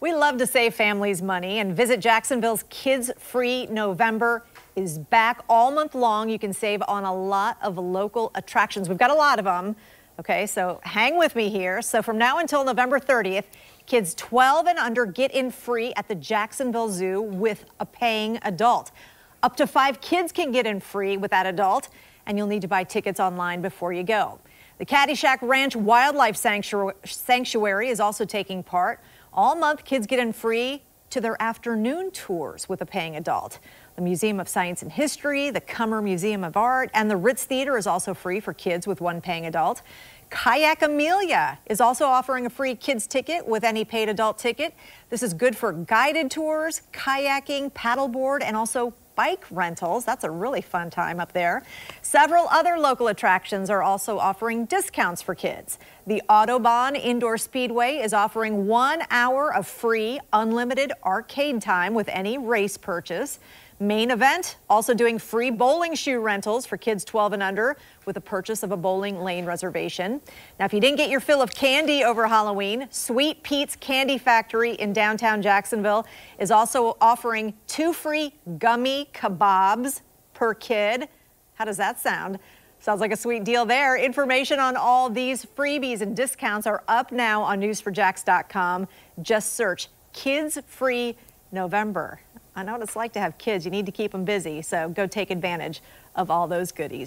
We love to save families money and Visit Jacksonville's Kids Free November is back all month long. You can save on a lot of local attractions. We've got a lot of them. Okay, so hang with me here. So from now until November 30th, kids 12 and under get in free at the Jacksonville Zoo with a paying adult. Up to five kids can get in free with that adult, and you'll need to buy tickets online before you go. The Caddyshack Ranch Wildlife Sanctuary is also taking part. All month, kids get in free to their afternoon tours with a paying adult. The Museum of Science and History, the Cummer Museum of Art, and the Ritz Theater is also free for kids with one paying adult. Kayak Amelia is also offering a free kids ticket with any paid adult ticket. This is good for guided tours, kayaking, paddleboard, and also bike rentals. That's a really fun time up there. Several other local attractions are also offering discounts for kids. The Autobahn Indoor Speedway is offering one hour of free, unlimited arcade time with any race purchase. Main event also doing free bowling shoe rentals for kids 12 and under with a purchase of a bowling lane reservation. Now, if you didn't get your fill of candy over Halloween, Sweet Pete's Candy Factory in downtown Jacksonville is also offering two free gummy kebabs per kid. How does that sound? Sounds like a sweet deal there. Information on all these freebies and discounts are up now on newsforjax.com. Just search Kids Free November. I know what it's like to have kids. You need to keep them busy, so go take advantage of all those goodies.